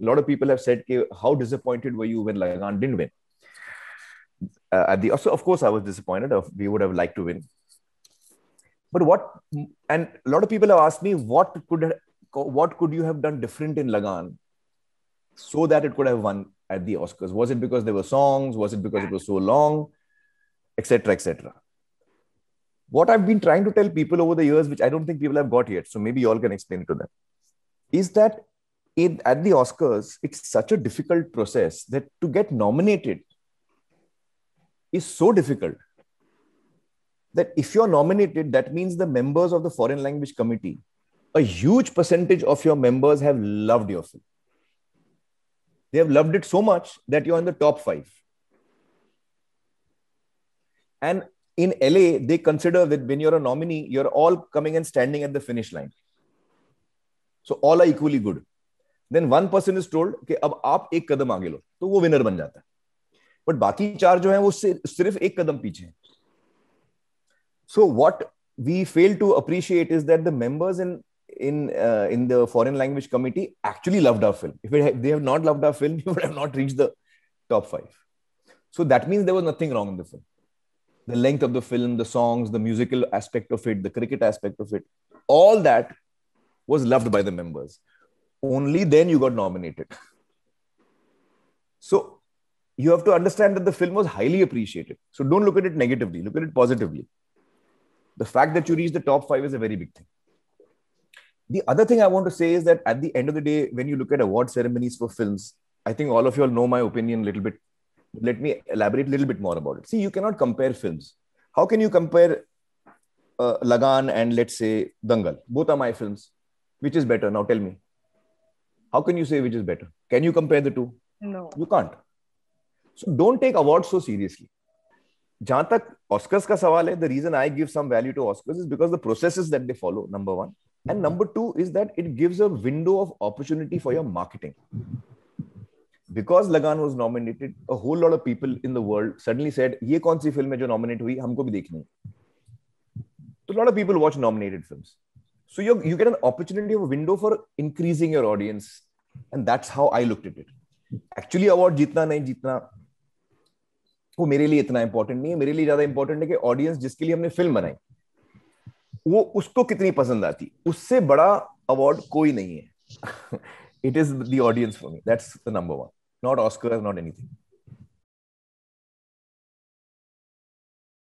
a lot of people have said, how disappointed were you when Lagan didn't win? Uh, at the also, of course, I was disappointed. Of we would have liked to win, but what? And a lot of people have asked me, what could what could you have done different in Lagan, so that it could have won at the Oscars? Was it because there were songs? Was it because it was so long, etc., etc. What I've been trying to tell people over the years, which I don't think people have got yet, so maybe you all can explain it to them, is that in, at the Oscars, it's such a difficult process that to get nominated is so difficult that if you're nominated, that means the members of the Foreign Language Committee, a huge percentage of your members have loved your film. They have loved it so much that you're in the top five. And in LA, they consider that when you're a nominee, you're all coming and standing at the finish line. So all are equally good. Then one person is told कि अब आप एक कदम आगे लो तो वो winner बन जाता है बट बाकी चार जो है वो सिर्फ एक कदम पीछे हैं so what we fail to appreciate is that the members in in uh, in the foreign language committee actually loved our film. If it, they have not loved our film, we would have not reached the top five. So that means there was nothing wrong in the film. The length of the film, the songs, the musical aspect of it, the cricket aspect of it, all that was loved by the members. only then you got nominated. So you have to understand that the film was highly appreciated. So don't look at it negatively, look at it positively. The fact that you reach the top five is a very big thing. The other thing I want to say is that at the end of the day, when you look at award ceremonies for films, I think all of you all know my opinion a little bit. Let me elaborate a little bit more about it. See, you cannot compare films. How can you compare uh, Lagan and let's say Dangal? Both are my films. Which is better? Now tell me. how can you say which is better can you compare the two no you can't so don't take awards so seriously जहां तक Oscars का सवाल है the reason I give some value to Oscars is because the processes that they follow number one and number two is that it gives a window of opportunity for your marketing because Lagaan was nominated a whole lot of people in the world suddenly said ये कौन सी film है जो nominate हुई हमको भी देखनी है तो lot of people watch nominated films so you you get an opportunity of a window for increasing your audience and that's how i looked at it actually award जीतना nahi जीतना वो मेरे लिए इतना इंपॉर्टेंट नहीं है मेरे लिए ज्यादा इंपॉर्टेंट है कि ऑडियंस जिसके लिए हमने फिल्म बनाई वो उसको कितनी पसंद आती उससे बड़ा अवार्ड कोई नहीं है it is the audience for me that's the number one not oscars not anything